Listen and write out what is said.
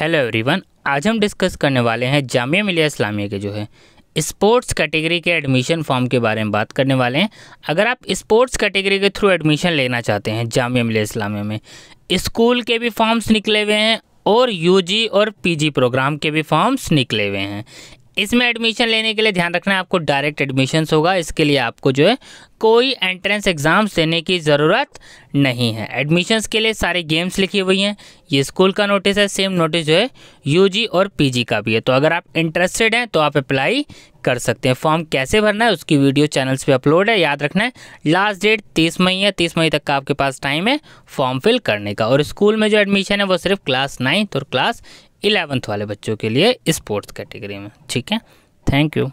hello everyone आज हम discuss करने वाले हैं जामिया मिलिया इस्लामिया के जो है स्पोर्ट्स कैटेगरी के एडमिशन फॉर्म के बारे में बात करने वाले हैं अगर आप स्पोर्ट्स कैटेगरी के थ्रू एडमिशन लेना चाहते हैं जामिया मिलिया इस्लामिया में स्कूल के भी फॉर्म्स निकले हुए हैं और यूजी और पीजी प्रोग्राम के भी फॉर्म्स निकले हुए हैं इसमें एडमिशन लेने के लिए ध्यान रखना है आपको डायरेक्ट एडमिशन होगा इसके लिए आपको जो है कोई एंट्रेंस एग्ज़ाम्स देने की ज़रूरत नहीं है एडमिशन्स के लिए सारे गेम्स लिखी हुई हैं ये स्कूल का नोटिस है सेम नोटिस जो है यूजी और पीजी का भी है तो अगर आप इंटरेस्टेड हैं तो आप अप्लाई कर सकते हैं फॉर्म कैसे भरना है उसकी वीडियो चैनल्स पे अपलोड है याद रखना है लास्ट डेट तीस मई है तीस मई तक का आपके पास टाइम है फॉर्म फिल करने का और स्कूल में जो एडमिशन है वो सिर्फ क्लास नाइन्थ और क्लास इलेवंथ वाले बच्चों के लिए स्पोर्ट्स कैटेगरी में ठीक है थैंक यू